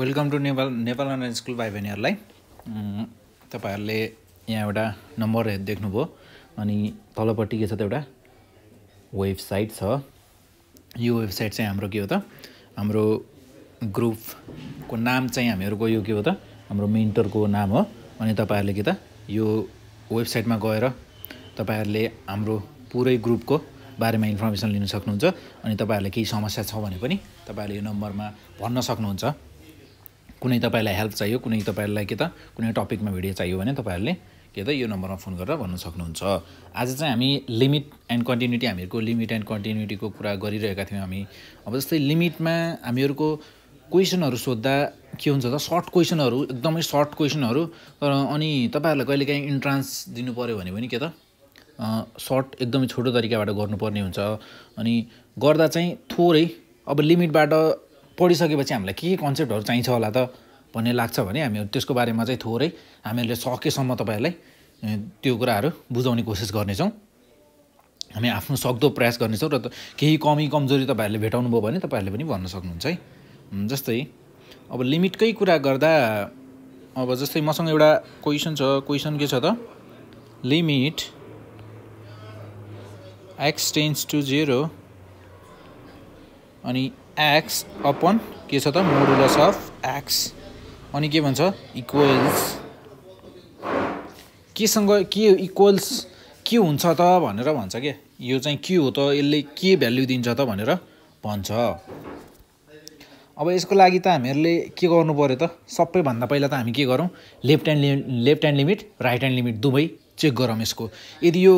welcome to Nepal Nepal online school भाइ बहिनीहरूलाई तपाईँहरूले यहाँ एउटा नम्बर देख्नुभयो अनि तलपट्टि के छ त एउटा वेबसाइट छ यो वेबसाइट चाहिँ हाम्रो के हो त हाम्रो ग्रुपको नाम चाहिँ हामीहरूको यो के हो त हाम्रो मेन्टरको नाम हो अनि तपाईँहरूले के त यो वेबसाइटमा गएर तपाईँहरूले हाम्रो पुरै ग्रुपको बारेमा इन्फर्मेसन लिन सक्नुहुन्छ अनि तपाईँहरूलाई केही समस्या छ भने पनि तपाईँहरूले यो नम्बरमा भन्न सक्नुहुन्छ कुनै तपाईँलाई हेल्प चाहियो कुनै तपाईँहरूलाई के त कुनै टपिकमा भिडियो चाहियो भने तपाईँहरूले के त यो नम्बरमा फोन गरेर भन्न सक्नुहुन्छ आज चाहिँ हामी लिमिट एन्ड कन्टिन्युटी हामीहरूको लिमिट एन्ड कन्टिन्युटीको कुरा गरिरहेका थियौँ हामी अब जस्तै लिमिटमा हामीहरूको क्वेसनहरू सोद्धा के हुन्छ त सर्ट क्वेसनहरू एकदमै सर्ट क्वेसनहरू तर अनि तपाईँहरूलाई कहिलेकाहीँ इन्ट्रान्स दिनु पऱ्यो भने पनि के त सर्ट एकदमै छोटो तरिकाबाट गर्नुपर्ने हुन्छ अनि गर्दा चाहिँ थोरै अब लिमिटबाट पढिसकेपछि हामीलाई के के कन्सेप्टहरू चाहिन्छ होला त भन्ने लाग्छ भने हामी त्यसको बारेमा चाहिँ थोरै हामीहरूले सकेसम्म तपाईँहरूलाई त्यो कुराहरू बुझाउने कोसिस गर्नेछौँ हामी आफ्नो सक्दो प्रयास गर्नेछौँ र केही कमी कमजोरी तपाईँहरूले भेटाउनु भयो भने तपाईँहरूले पनि भन्न सक्नुहुन्छ है जस्तै अब लिमिटकै कुरा गर्दा अब जस्तै मसँग एउटा क्वेसन छ क्वेसन के छ त लिमिट एक्सटेन्स टु जेरो अनि एक्स अपन के छ त मोडुलस अफ एक्स अनि के भन्छ इक्वल्स केसँग के इक्वल्स के हुन्छ त भनेर भन्छ क्या यो चाहिँ के हो त यसले के भ्याल्यु दिन्छ त भनेर भन्छ अब यसको लागि त हामीहरूले के गर्नु पऱ्यो त सबैभन्दा पहिला त हामी के गरौँ left hand limit left hand limit right hand limit दुवै चेक गरौँ यसको यदि यो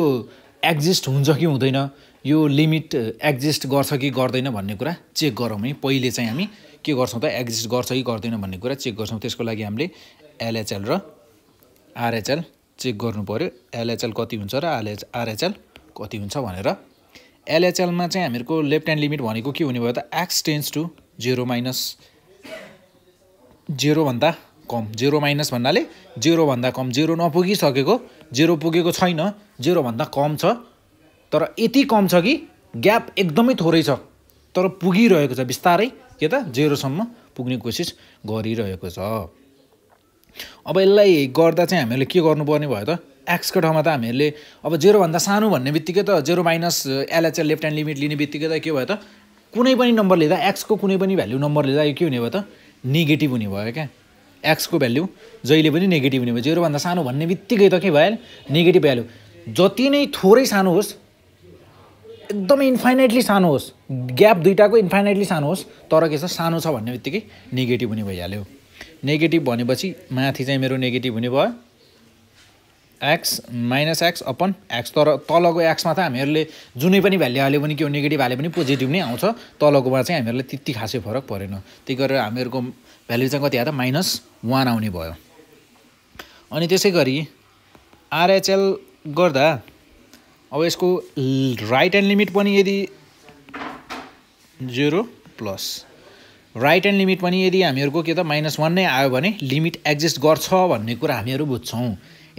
एक्जिस्ट हुन्छ कि हुँदैन यो लिमिट एक्जिस्ट गर्छ कि गर्दैन भन्ने कुरा चेक गरौँ है पहिले चाहिँ हामी के गर्छौँ त एक्जिस्ट गर्छ कि गर्दैन भन्ने कुरा चेक गर्छौँ त्यसको लागि हामीले एलएचएल र आरएचएल चेक गर्नु पऱ्यो एलएचएल कति हुन्छ र आरएच आरएचएल कति हुन्छ भनेर एलएचएलमा चाहिँ हामीहरूको लेफ्ट ह्यान्ड लिमिट भनेको के हुने भयो त x tends to zero minus जेरोभन्दा कम जेरो माइनस भन्नाले जेरोभन्दा कम जेरो नपुगिसकेको जेरो पुगेको छैन जेरोभन्दा कम छ तर यति कम छ कि ग्याप एकदमै थोरै छ तर पुगिरहेको छ बिस्तारै के त जेरोसम्म पुग्ने कोसिस गरिरहेको छ अब यसलाई गर्दा चाहिँ हामीहरूले के गर्नुपर्ने भयो त एक्सको ठाउँमा त हामीहरूले अब जेरोभन्दा सानो भन्ने बित्तिकै त zero minus LHL left hand limit लिने बित्तिकै त के भयो त कुनै पनि नम्बर लिँदा एक्सको कुनै पनि भ्याल्यु नम्बर लिँदा के हुने भयो त नेगेटिभ हुने भयो क्या एक्सको भ्याल्यु जहिले पनि नेगेटिभ हुने भयो जेरोभन्दा सानो भन्ने बित्तिकै त के भयो नेगेटिभ भ्याल्यु जति नै थोरै सानो होस् एकदमै इन्फाइनाइटली सानो होस् ग्याप दुइटाको इन्फाइनाइटली सानो होस् तर के छ सानो छ भन्ने बित्तिकै नेगेटिभ हुने भइहाल्यो नेगेटिभ भनेपछि माथि चाहिँ मेरो नेगेटिभ हुने भयो x minus x upon x तर तलको एक्समा त हामीहरूले जुनै पनि भ्याल्यु हाल्यो भने के हो नेगेटिभ हाल्यो भने पोजिटिभ नै आउँछ तलकोमा चाहिँ हामीहरूले त्यति खासै फरक परेन त्यही गरेर हामीहरूको भ्याल्यु चाहिँ कति आयो त माइनस वान आउने भयो अनि त्यसै गरी आरएचएल गर्दा अब यसको राइट ह्यान्ड लिमिट पनि यदि zero plus right hand limit पनि यदि हामीहरूको के त माइनस वान नै आयो भने लिमिट एक्जिस्ट गर्छ भन्ने कुरा हामीहरू बुझ्छौँ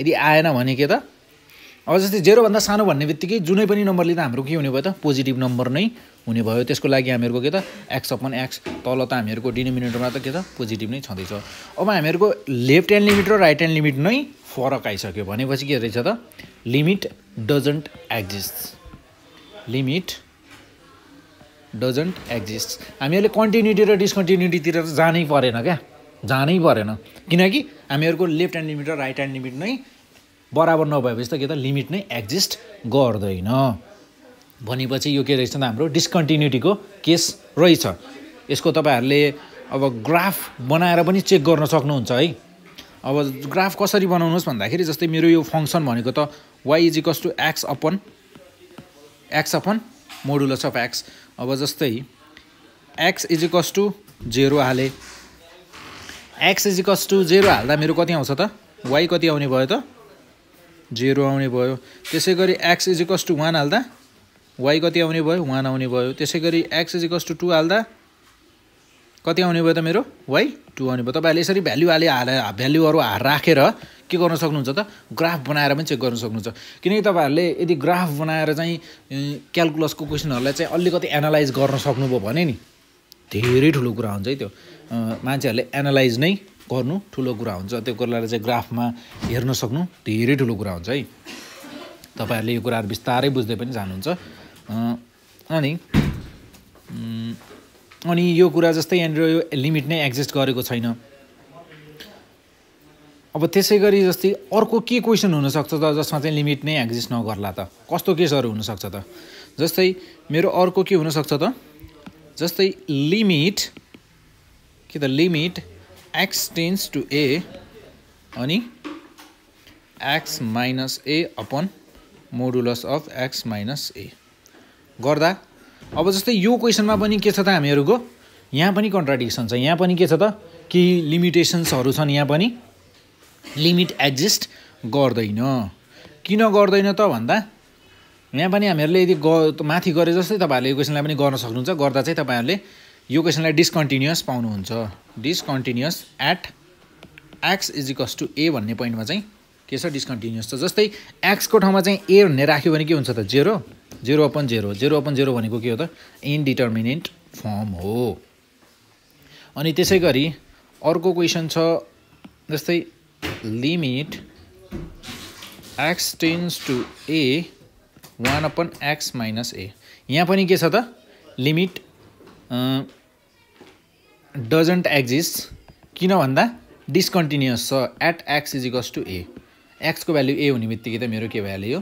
यदि आएन भने के त अब जस्तै जेरोभन्दा सानो भन्ने बित्तिकै जुनै पनि नम्बरले त हाम्रो के हुने भयो त पोजिटिभ नम्बर नै हुने भयो त्यसको लागि हामीहरूको के त एक्स अपन एक्स तल त हामीहरूको डिनोमिनेटरमा त के त पोजिटिभ नै छँदैछ अब हामीहरूको लेफ्ट ह्यान्ड लिमिट र राइट ह्यान्ड लिमिट नै फरक आइसक्यो भनेपछि के रहेछ त limit doesn't exist limit doesn't exist हामीहरूले कन्टिन्युटी र डिसकन्टिन्युटीतिर जानै परेन क्या जानै परेन किनकि हामीहरूको लेफ्ट ह्यान्ड लिमिट र राइट ह्यान्ड लिमिट नै बराबर नभएपछि त के त लिमिट नै एक्जिस्ट गर्दैन भनेपछि यो के रहेछ त हाम्रो डिसकन्टिन्युटीको केस रहेछ यसको तपाईँहरूले अब ग्राफ बनाएर पनि चेक गर्न सक्नुहुन्छ है अब ग्राफ कसरी बनाउनुहोस् भन्दाखेरि जस्तै मेरो यो फङ्सन भनेको त y is equals to x upon x upon modulus of x अब जस्तै x is equals to zero हालेँ x is equals to zero हाल्दा मेरो कति आउँछ त वाइ कति आउने भयो त जेरो आउने भयो त्यसै गरी x is equals to one हाल्दा वाइ कति आउने भयो वान आउने भयो त्यसै गरी x is equals to two हाल्दा कति आउने भयो त मेरो वाइ टू आउने भयो तपाईँहरूले यसरी भ्याल्यु हाले हालेर भ्याल्युहरू राखेर के गर्न सक्नुहुन्छ त ग्राफ बनाएर पनि चेक गर्न सक्नुहुन्छ किनकि तपाईँहरूले यदि ग्राफ बनाएर चाहिँ क्यालकुलसको क्वेसनहरूलाई चाहिँ अलिकति एनालाइज गर्न सक्नुभयो भने नि धेरै ठुलो कुरा हुन्छ है त्यो मान्छेहरूले एनालाइज नै गर्नु ठुलो कुरा हुन्छ त्यो कुरालाई चाहिँ ग्राफमा हेर्न सक्नु धेरै ठुलो कुरा हुन्छ है तपाईँहरूले यो कुराहरू बिस्तारै बुझ्दै पनि जानुहुन्छ अनि अनि यो कुरा जस्तै यहाँनिर यो लिमिट नै एक्जिस्ट गरेको छैन अब त्यसै गरी जस्तै अर्को के क्वेसन हुनसक्छ त जसमा चाहिँ लिमिट नै एक्जिस्ट नगर्ला त कस्तो केसहरू हुनसक्छ त जस्तै मेरो अर्को के हुनसक्छ त जस्तै लिमिट के त limit x tends to a अनि x minus a upon modulus of x minus a गर्दा अब जस्तै यो क्वेसनमा पनि के छ त हामीहरूको यहाँ पनि कन्ट्राडिक्सन छ यहाँ पनि के छ त केही लिमिटेसन्सहरू छन् यहाँ पनि लिमिट एक्जिस्ट गर्दैन किन गर्दैन त भन्दा यहाँ पनि हामीहरूले यदि ग माथि गरे जस्तै तपाईँहरूले यो क्वेसनलाई पनि गर्न सक्नुहुन्छ गर्दा चाहिँ तपाईँहरूले यो क्वेसनलाई डिस्कन्टिन्युस पाउनुहुन्छ discontinuous at x is equals to a भन्ने पोइन्टमा चाहिँ के छ डिस्कन्टिन्युस छ जस्तै एक्सको ठाउँमा चाहिँ ए भन्ने राख्यो भने के हुन्छ त zero zero upon zero zero upon zero भनेको के हो त इन्डिटर्मिनेन्ट फर्म हो अनि त्यसै गरी अर्को क्वेसन छ जस्तै limit x tends to a one upon x minus a यहाँ पनि के छ त लिमिट डजन्ट एक्जिस्ट किन भन्दा डिस्कन्टिन्युस छ at x is equals to a एक्सको भ्याल्यु ए हुने बित्तिकै त मेरो के भइहाल्यो यो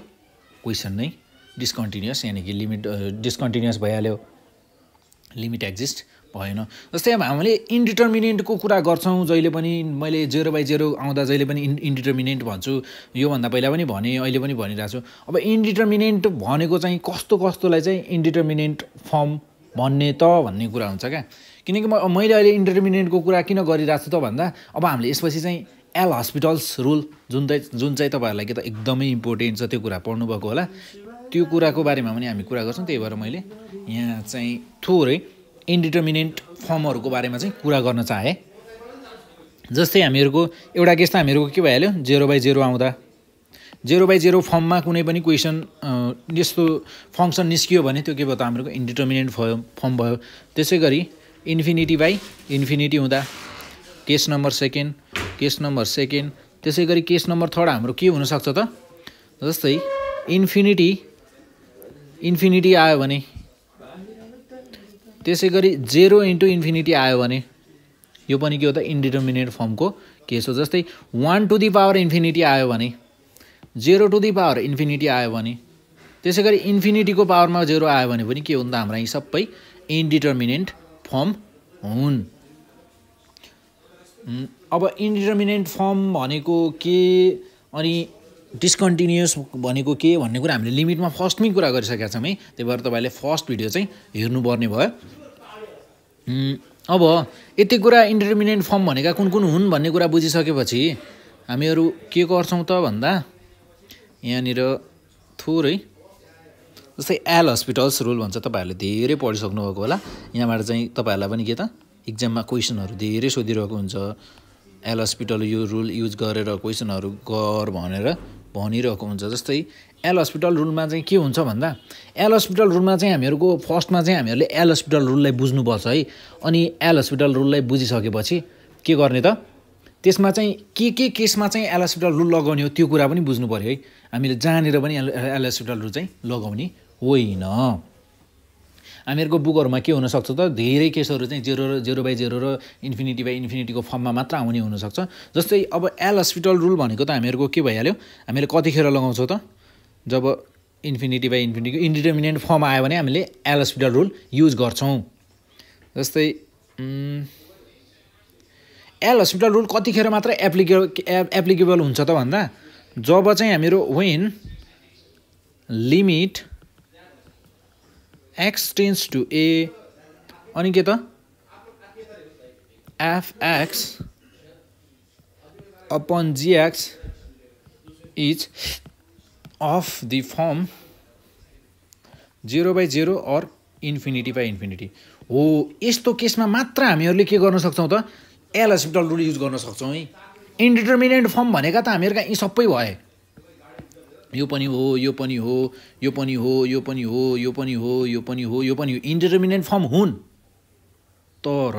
क्वेसन नै डिस्कन्टिन्युस यानि कि लिमिट डिस्कन्टिन्युस भइहाल्यो लिमिट एक्जिस्ट भएन जस्तै अब हामीले इन्डिटर्मिनेन्टको कुरा गर्छौँ जहिले पनि मैले जेरो बाई जेरो आउँदा जहिले पनि इन् इन्डिटर्मिनेन्ट भन्छु योभन्दा पहिला पनि भने अहिले पनि भनिरहेको छु अब इन्डिटर्मिनेन्ट भनेको चाहिँ कस्तो कस्तोलाई चाहिँ इन्डिटर्मिनेन्ट फर्म भन्ने त भन्ने कुरा हुन्छ क्या किनकि म मैले अहिले इन्डिटर्मिनेन्टको कुरा किन गरिरहेको छु त भन्दा अब हामीले यसपछि चाहिँ एल हस्पिटल्स रुल जुन चाहिँ जुन चाहिँ तपाईँहरूलाई कि त एकदमै इम्पोर्टेन्ट छ त्यो कुरा पढ्नुभएको होला त्यो कुराको बारेमा पनि हामी कुरा गर्छौँ त्यही भएर मैले यहाँ चाहिँ थोरै इन्डिटर्मिनेन्ट फर्महरूको बारेमा चाहिँ कुरा गर्न चाहेँ जस्तै हामीहरूको एउटा केस त हामीहरूको के भइहाल्यो जेरो बाई जेरो आउँदा जेरो बाई जेरो फर्ममा कुनै पनि क्वेसन यस्तो फङ्सन निस्कियो भने त्यो के भयो त हाम्रो इन्डिटर्मिनेन्ट भयो फर्म भयो त्यसै गरी इन्फिनिटी बाई इन्फिनिटी हुँदा case number second case number second त्यसै गरी केस नम्बर थर्ड हाम्रो के हुनसक्छ त जस्तै इन्फिनिटी इन्फिनिटी आयो भने त्यसै गरी जेरो इन्टु इन्फिनिटी आयो भने यो पनि के हो त इन्डिटर्मिनेट फर्मको केस हो जस्तै one to the power infinity आयो भने zero to the power infinity आयो भने त्यसै गरी इन्फिनिटीको पावरमा जेरो आयो भने पनि के हुन्छ त हाम्रा यी सबै इन्डिटर्मिनेन्ट फर्म हुन् अब इन्डिटर्मिनेन्ट फर्म भनेको के अनि डिस्कन्टिन्युस भनेको के भन्ने कुरा हामीले लिमिटमा फर्स्टमै कुरा गरिसकेका छौँ है त्यही भएर तपाईँले फर्स्ट भिडियो चाहिँ हेर्नुपर्ने भयो अब यति कुरा इन्डिटर्मिनेन्ट फर्म भनेका कुन कुन हुन् भन्ने कुरा बुझिसकेपछि हामीहरू के गर्छौँ त भन्दा यहाँनिर थोरै जस्तै एल हस्पिटल्स रुल भन्छ तपाईँहरूले धेरै पढिसक्नुभएको होला यहाँबाट चाहिँ तपाईँहरूलाई पनि के त इक्जाममा क्वेसनहरू धेरै सोधिरहेको हुन्छ एल हस्पिटल यो रुल युज गरेर क्वेसनहरू गर भनेर भनिरहेको हुन्छ जस्तै एल हस्पिटल रुलमा चाहिँ के हुन्छ भन्दा एल हस्पिटल रुलमा चाहिँ हामीहरूको फर्स्टमा चाहिँ हामीहरूले एल हस्पिटल रुललाई बुझ्नुपर्छ है अनि एल हस्पिटल रुललाई बुझिसकेपछि के गर्ने त त्यसमा चाहिँ के के केसमा चाहिँ एल हस्पिटल रुल लगाउने हो त्यो कुरा पनि बुझ्नु पऱ्यो है हामीले जानेर पनि एल एल हस्पिटल रुल चाहिँ लगाउने होइन हामीहरूको बुकहरूमा के हुनसक्छ त धेरै केसहरू चाहिँ जेरो र जेरो बाई जेरो र इन्फिनिटी बाई इन्फिनिटीको फर्ममा मात्र आउने हुनसक्छ जस्तै अब एल हस्पिटल रुल भनेको त हामीहरूको के भइहाल्यो हामीले कतिखेर लगाउँछौँ त जब इन्फिनिटी बाई इन्फिनिटीको इन्डिटर्मिनेन्ट फर्म आयो भने हामीले एल हस्पिटल रुल युज गर्छौँ जस्तै एल हस्पिटल रुल कतिखेर मात्र एप्लिके एप्लिकेबल हुन्छ त भन्दा जब चाहिँ हामीहरू when limit x tends to a अनि के त f x upon g x is of the form zero by zero or infinity by infinity हो यस्तो केसमा मात्र हामीहरूले के गर्न सक्छौँ त एल हस्पिटल रुल युज गर्न सक्छौँ है इन्डिटर्मिनेन्ट फर्म भनेका त हामीहरूका यी सबै भए यो पनि हो यो पनि हो यो पनि हो यो पनि हो यो पनि हो यो पनि हो यो पनि हो इन्डिटर्मिनेन्ट फर्म हुन् तर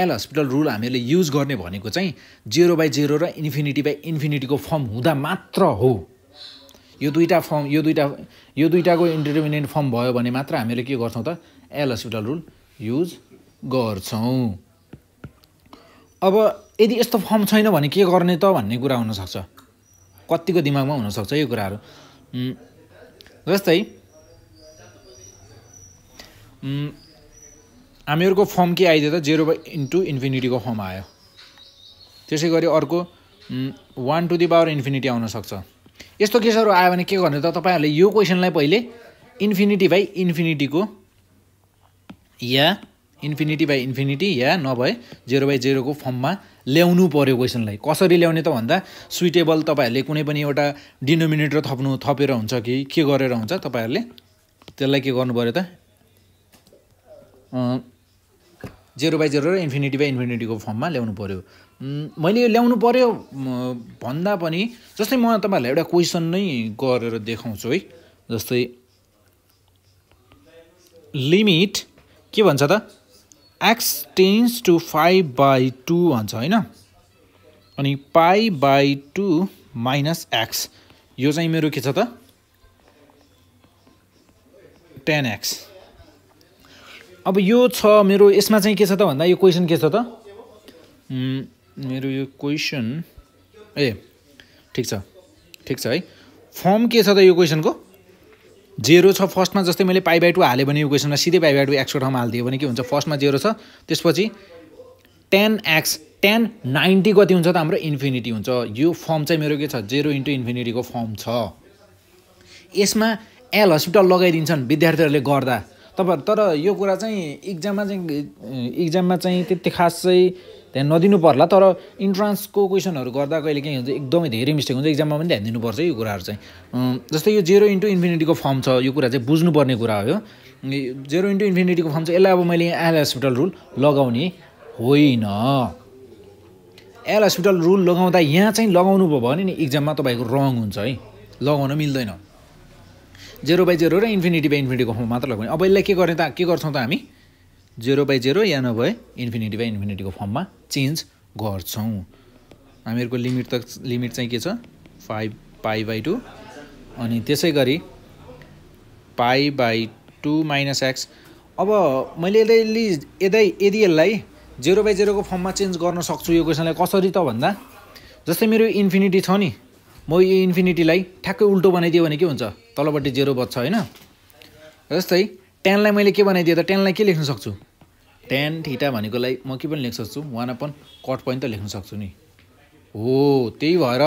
एल हस्पिटल रुल हामीहरूले युज गर्ने भनेको चाहिँ जेरो बाई जेरो र इन्फिनिटी बाई इन्फिनिटीको फर्म हुँदा मात्र हो यो दुईवटा फर्म यो दुईवटा यो दुईवटाको इन्डिटर्मिनेन्ट फर्म भयो भने मात्र हामीले के गर्छौँ त एल हस्पिटल रुल युज गर्छौँ अब यदि यस्तो फर्म छैन भने के गर्ने त भन्ने कुरा हुनसक्छ कतिको दिमागमा हुनसक्छ यो कुराहरू जस्तै हामीहरूको फर्म के आइदियो त जेरो बाई इन्टु इन्फिनिटीको फर्म आयो त्यसै गरी अर्को one to the power infinity आउनसक्छ यस्तो केसहरू आयो भने के गर्ने त तपाईँहरूले यो क्वेसनलाई पहिले इन्फिनिटी बाई इन्फिनिटीको या इन्फिनिटी बाई इन्फिनिटी या नभए जेरो बाई जेरोको फर्ममा ल्याउनु पऱ्यो क्वेसनलाई कसरी ल्याउने त भन्दा सुइटेबल तपाईँहरूले कुनै पनि एउटा डिनोमिनेटर थप्नु थपेर हुन्छ कि के गरेर हुन्छ तपाईँहरूले त्यसलाई के गर्नु पऱ्यो त जेरो बाई जेरो र इन्फिनिटी बाई इन्फिनिटीको फर्ममा ल्याउनु पऱ्यो मैले यो ल्याउनु पऱ्यो भन्दा पनि जस्तै म तपाईँहरूलाई एउटा क्वेसन नै गरेर देखाउँछु है जस्तै लिमिट के भन्छ त x tends to five by two भन्छ होइन अनि pi by two minus x यो चाहिँ मेरो के छ त टेन एक्स अब यो छ मेरो यसमा चाहिँ के छ त भन्दा यो क्वेसन के छ त मेरो यो क्वेसन ए ठिक छ ठिक छ है फर्म के छ त यो क्वेसनको जेरो छ फर्स्टमा जस्तै मैले पाइ बाई टू हालेँ भने यो क्वेसनमा सिधै पाइ बाई टू एक्सको ठाउँमा हालिदियो भने के हुन्छ फर्स्टमा जेरो छ त्यसपछि टेन एक्स टेन नाइन्टी कति हुन्छ त हाम्रो इन्फिनिटी हुन्छ यो फर्म चाहिँ मेरो के छ जेरो इन्टु इन्फिनिटीको फर्म छ यसमा एल हस्पिटल लगाइदिन्छन् विद्यार्थीहरूले गर्दा तब तर यो कुरा चाहिँ इक्जाममा चाहिँ इक्जाममा चाहिँ त्यति खास चाहिँ त्यहाँ नदिनु पर्ला तर इन्ट्रान्सको क्वेसनहरू गर्दा कहिले के हुन्छ एकदमै धेरै मिस्टेक हुन्छ इक्जाममा पनि ध्यान दिनुपर्छ यो कुराहरू चाहिँ जस्तै यो जेरो इन्टु इन्फिनिटीको फर्म छ यो कुरा चाहिँ बुझ्नुपर्ने कुरा हो यो जेरो इन्टु इन्फिनिटीको फर्म छ यसलाई अब मैले यहाँ एल हस्पिटल रुल लगाउने होइन एल हस्पिटल रुल लगाउँदा यहाँ चाहिँ लगाउनु भयो भने नि इक्जाममा तपाईँको रङ हुन्छ है लगाउन मिल्दैन जेरो बाई जेरो र इन्फिनिटी बाई इन्फिनिटीको फर्म मात्र लगाउने अब यसलाई के गर्ने त के गर्छौँ त हामी जेरो बाई जेरो या नभए इन्फिनिटी बाई इन्फिनिटीको फर्ममा चेन्ज गर्छौँ हामीहरूको लिमिट त लिमिट चाहिँ के छ फाइभ पाई बाई टू अनि त्यसै गरी pi by two minus x अब मैले यदि यदि यदि यसलाई जेरो बाई जेरोको फर्ममा चेन्ज गर्न सक्छु यो क्वेसनलाई कसरी त भन्दा जस्तै मेरो इन्फिनिटी छ नि म यो इन्फिनिटीलाई ठ्याक्कै उल्टो बनाइदियो भने के हुन्छ तलपट्टि जेरो बज्छ होइन जस्तै टेनलाई मैले के बनाइदिएँ त टेनलाई के लेख्न सक्छु टेन ठिटा भनेकोलाई म के पनि लेख्न सक्छु वान अपन कट पनि त लेख्न सक्छु नि हो त्यही भएर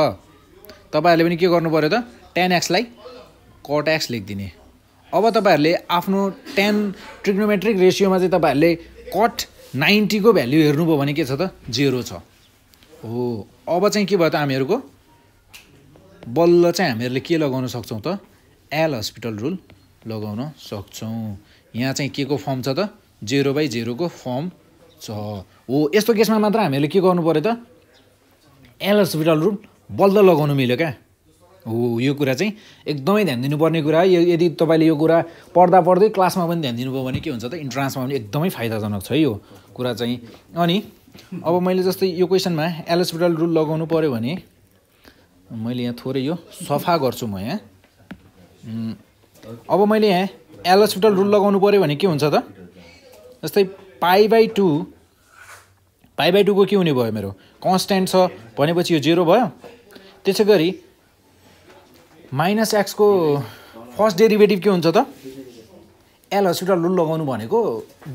तपाईँहरूले पनि के गर्नु पऱ्यो त टेन एक्सलाई कट एक्स लेखिदिने अब तपाईँहरूले आफ्नो टेन ट्रिग्नोमेट्रिक रेसियोमा चाहिँ तपाईँहरूले कट नाइन्टीको भ्याल्यु हेर्नुभयो भने के छ त जेरो छ हो अब चाहिँ के भयो त हामीहरूको बल्ल चाहिँ हामीहरूले के लगाउन सक्छौँ त एल हस्पिटल रुल लगाउन सक्छौँ यहाँ चाहिँ के को फर्म छ त जेरो बाई जेरोको फर्म छ हो यस्तो केसमा मात्र हामीले के गर्नु पऱ्यो त एल हस्पिटल रुल बल्द लगाउनु मिल्यो क्या हो यो कुरा चाहिँ एकदमै ध्यान दिनुपर्ने कुरा यो यदि तपाईँले यो कुरा पढ्दा पढ्दै क्लासमा पनि ध्यान दिनुभयो भने के हुन्छ त इन्ट्रान्समा पनि एकदमै फाइदाजनक छ है यो कुरा चाहिँ अनि अब मैले जस्तै यो क्वेसनमा एल हस्पिटल रुल लगाउनु पऱ्यो भने मैले यहाँ थोरै यो सफा गर्छु म यहाँ अब मैले यहाँ एल हस्पिटल रुल लगाउनु पऱ्यो भने के हुन्छ त जस्तै pi by two pi by टूको के हुने भयो मेरो कन्सट्यान्ट छ भनेपछि यो जेरो भयो त्यसै गरी माइनस एक्सको फर्स्ट डेरिभेटिभ के हुन्छ त एल हस्पिटल रुल लगाउनु भनेको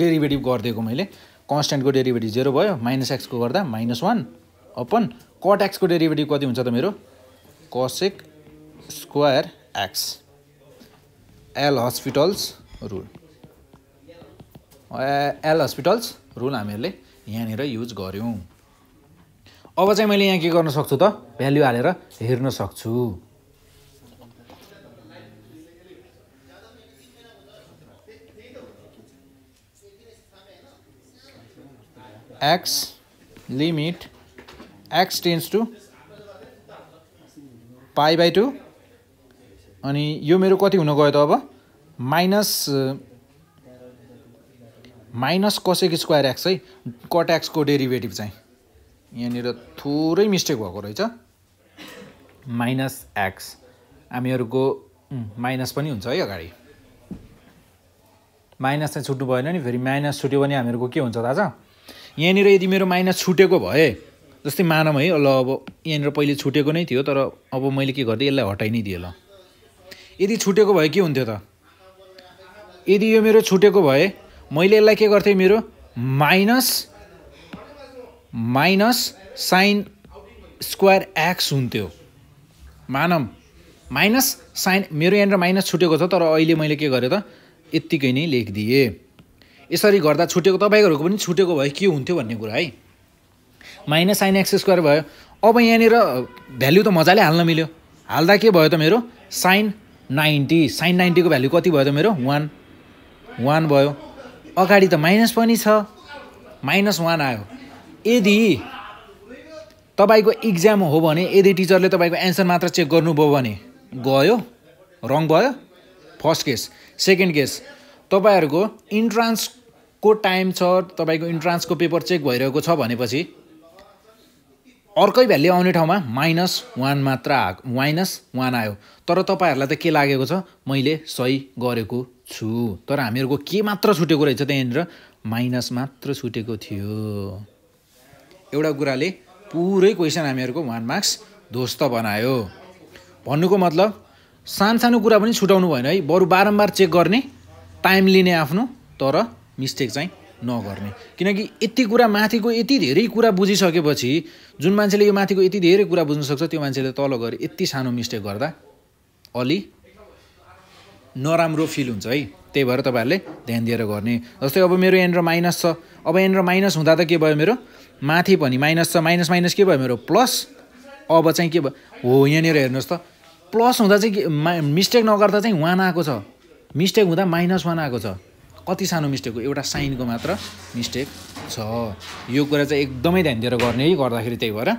डेरिभेटिभ गरिदिएको मैले कन्सट्यान्टको डेरिभेटिभ जेरो भयो माइनस एक्सको गर्दा माइनस वान अपन कट एक्सको डेरिभेटिभ कति हुन्छ त मेरो cosec square x L'Hospital's rule L'Hospital's rule हामीहरूले यहाँनिर युज गऱ्यौँ अब चाहिँ मैले यहाँ के गर्न सक्छु त भ्याल्यु हालेर हेर्न सक्छु x limit x tends to pi by two अनि यो मेरो कति हुन गयो त अब माइनस माइनस कसैको स्क्वायर एक्स है कट एक्सको डेरिभेटिभ चाहिँ यहाँनिर थोरै मिस्टेक भएको रहेछ माइनस एक्स हामीहरूको माइनस पनि हुन्छ है अगाडि माइनस चाहिँ छुट्नु भएन नि फेरि माइनस छुट्यो भने हामीहरूको के हुन्छ थाहा यहाँनिर यदि मेरो माइनस छुटेको भए जस्तै मानौँ है ल अब यहाँनिर पहिले छुटेको नै थियो तर अब मैले के गर्दै यसलाई हटाइ नै दिएँ ल यदि छुटेको भए के हुन्थ्यो त यदि यो मेरो छुटेको भए मैले यसलाई के गर्थेँ मेरो minus minus sine square x हुन्थ्यो मानम माइनस साइन मेरो यहाँनिर माइनस छुटेको छ तर अहिले मैले के गरेँ त यत्तिकै नै लेखिदिएँ यसरी गर्दा छुटेको तपाईँहरूको पनि छुटेको भए के हुन्थ्यो भन्ने कुरा है माइनस साइन एक्स स्क्वायर भयो अब यहाँनिर भ्याल्यु त मजाले हाल्न मिल्यो हाल्दा के भयो त मेरो साइन नाइन्टी साइन नाइन्टीको भ्यालु कति भयो त मेरो वान वान भयो अगाडि त माइनस पनि छ माइनस वान आयो यदि तपाईँको इक्जाम हो भने यदि टिचरले तपाईँको एन्सर मात्र चेक गर्नुभयो भने गयो रङ भयो फर्स्ट केस सेकेन्ड केस तपाईँहरूको इन्ट्रान्सको टाइम छ तपाईँको इन्ट्रान्सको पेपर चेक भइरहेको छ भनेपछि अर्कै भ्याल्यु आउने ठाउँमा माइनस वान मात्र आएको माइनस वान आयो तर तपाईँहरूलाई त के लागेको छ मैले सही गरेको छु तर हामीहरूको के मात्र छुटेको रहेछ त्यहाँनिर माइनस मात्र छुटेको थियो एउटा कुराले पुरै क्वेसन हामीहरूको वान मार्क्स ध्वस्त बनायो भन्नुको मतलब सानो कुरा पनि छुटाउनु भएन है बरु बारम्बार चेक गर्ने टाइम लिने आफ्नो तर मिस्टेक चाहिँ नगर्ने किनकि यति कुरा माथिको यति धेरै कुरा बुझिसकेपछि जुन मान्छेले यो माथिको यति धेरै कुरा बुझ्न सक्छ त्यो मान्छेले तल गएर यति सानो मिस्टेक गर्दा अलि नराम्रो फिल हुन्छ है त्यही भएर तपाईँहरूले ध्यान दिएर गर्ने जस्तै अब मेरो यहाँनिर माइनस छ अब यहाँनिर माइनस हुँदा त के भयो मेरो माथि पनि माइनस छ माइनस माइनस के भयो मेरो प्लस अब चाहिँ के भयो हो यहाँनिर हेर्नुहोस् त प्लस हुँदा चाहिँ मिस्टेक नगर्दा चाहिँ वान आएको छ मिस्टेक हुँदा माइनस वान आएको छ कति सानो मिस्टेक हो एउटा साइनको मात्र मिस्टेक छ यो कुरा चाहिँ एकदमै ध्यान दिएर गर्ने है गर्दाखेरि त्यही भएर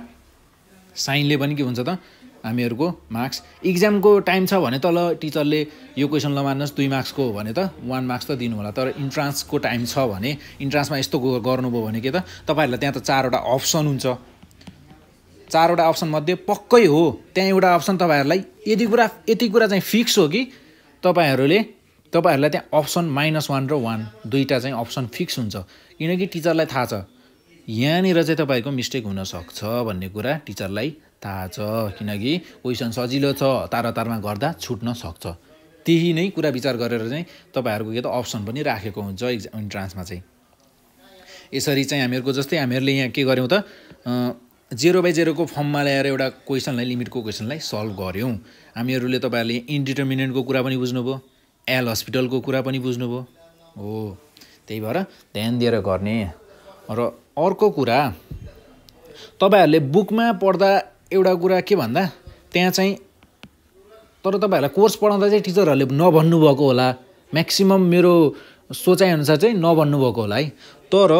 साइनले पनि के हुन्छ त हामीहरूको मार्क्स इक्जामको टाइम छ भने त ल टिचरले यो क्वेसन लमान्नुहोस् दुई मार्क्सको हो भने त वान मार्क्स त दिनु होला तर इन्ट्रान्सको टाइम छ भने इन्ट्रान्समा यस्तो गर्नुभयो भने के त तपाईँहरूलाई त्यहाँ त चारवटा अप्सन हुन्छ चारवटा अप्सनमध्ये पक्कै हो त्यहाँ एउटा अप्सन तपाईँहरूलाई यति कुरा यति कुरा चाहिँ फिक्स हो कि तपाईँहरूले तपाईँहरूलाई त्यहाँ अप्सन माइनस वान र वान दुईवटा चाहिँ अप्सन फिक्स हुन्छ किनकि टिचरलाई थाहा छ यहाँनिर चाहिँ तपाईँको मिस्टेक हुनसक्छ भन्ने कुरा टिचरलाई थाहा छ किनकि क्वेसन सजिलो छ हतार हतारमा गर्दा छुट्न सक्छ त्यही नै कुरा विचार गरेर चाहिँ तपाईँहरूको यो त अप्सन पनि राखेको हुन्छ इक्जाम इन्ट्रान्समा चाहिँ यसरी चाहिँ हामीहरूको जस्तै हामीहरूले यहाँ के गऱ्यौँ त जेरो बाई जेरोको फर्ममा ल्याएर एउटा क्वेसनलाई लिमिटको क्वेसनलाई सल्भ गऱ्यौँ हामीहरूले तपाईँहरूले इन्डिटर्मिनेन्टको कुरा पनि बुझ्नुभयो एल हस्पिटलको कुरा पनि बुझ्नुभयो हो त्यही भएर ध्यान दिएर गर्ने र अर्को कुरा तपाईँहरूले बुकमा पढ्दा एउटा कुरा के भन्दा त्यहाँ चाहिँ तर तपाईँहरूलाई कोर्स पढाउँदा चाहिँ टिचरहरूले नभन्नुभएको होला म्याक्सिमम् मेरो सोचाइअनुसार चाहिँ नभन्नुभएको होला है तर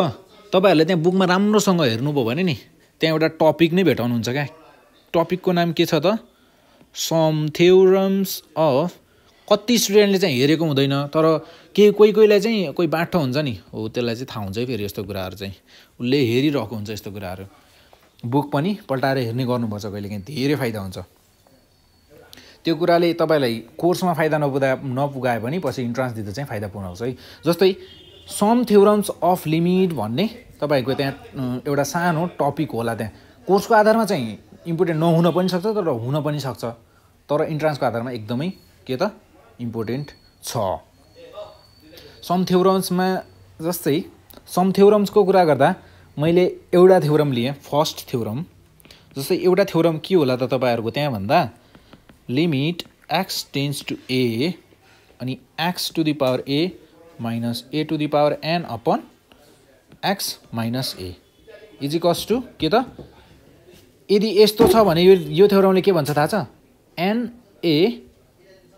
तपाईँहरूले त्यहाँ बुकमा राम्रोसँग हेर्नुभयो भने नि त्यहाँ एउटा टपिक नै भेटाउनुहुन्छ क्या टपिकको नाम के छ त सम थ्योरम्स अफ कति स्टुडेन्टले चाहिँ हेरेको हुँदैन तर केही कोही कोहीलाई चाहिँ कोही बाठो हुन्छ नि हो त्यसलाई चाहिँ थाहा हुन्छ है फेरि यस्तो कुराहरू चाहिँ उसले हेरिरहेको हुन्छ यस्तो कुराहरू बुक पनि पल्टाएर हेर्ने गर्नुपर्छ कहिले काहीँ धेरै फाइदा हुन्छ त्यो कुराले तपाईँलाई कोर्समा फाइदा नपुगा नपुगाए पनि पछि इन्ट्रान्स दिँदा चाहिँ फाइदा पुऱ्याउँछ है जस्तै सम थ्योरम्स अफ लिमिट भन्ने तपाईँको त्यहाँ एउटा सानो टपिक होला त्यहाँ कोर्सको आधारमा चाहिँ इम्पोर्टेन्ट नहुन पनि सक्छ तर हुन पनि सक्छ तर इन्ट्रान्सको आधारमा एकदमै के त इम्पोर्टेन्ट छ सम समथ्योरम्समा जस्तै सम समथ्योरम्सको कुरा गर्दा मैले एउटा थ्योरम लिएँ फर्स्ट थ्योरम जस्तै एउटा थ्योरम के होला त तपाईँहरूको त्यहाँ भन्दा limit x tends to a अनि x to the power a minus a to the power n upon x minus a is equals to के त यदि यस्तो छ भने यो यो थ्योरमले के भन्छ थाहा छ n a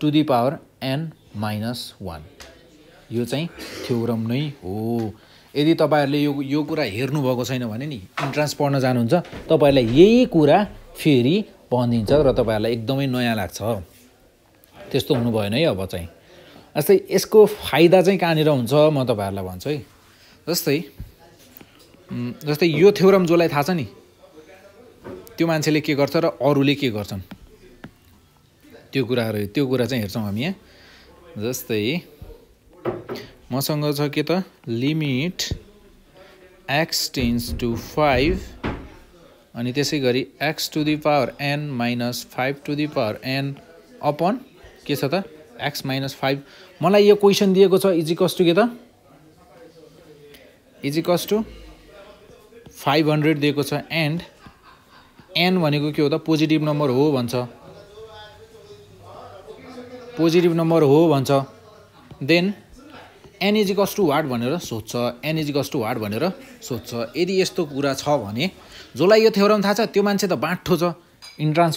to the power n minus one यो चाहिँ थ्योरम नै हो यदि तपाईँहरूले यो यो कुरा हेर्नुभएको छैन भने नि इन्ट्रान्स पढ्न जानुहुन्छ तपाईँहरूलाई यही कुरा फेरि भनिदिन्छ र तपाईँहरूलाई एकदमै नयाँ लाग्छ त्यस्तो हुनु भएन है अब चाहिँ जस्तै यसको फाइदा चाहिँ कहाँनिर हुन्छ म तपाईँहरूलाई भन्छु है जस्तै जस्तै यो थ्योरम जसलाई थाहा छ नि त्यो मान्छेले के गर्छ र अरूले के गर्छन् त्यो कुराहरू त्यो कुरा चाहिँ हेर्छौँ हामी यहाँ जस्तै मसँग छ के त limit x tends to five अनि त्यसै गरी x to the power n minus five to the power n upon के छ त एक्स माइनस फाइभ मलाई यो क्वेसन दिएको छ इजिकस टु के त इजिकस टु फाइभ हन्ड्रेड दिएको छ एन्ड एन भनेको के हो त पोजिटिभ नम्बर हो भन्छ पोजिटिभ नम्बर हो भन्छ then n is to what भनेर सोध्छ एन इज टु वाट भनेर सोध्छ यदि यस्तो कुरा छ भने जसलाई यो थ्योरम थाहा छ त्यो मान्छे त बाठो छ इन्ट्रान्स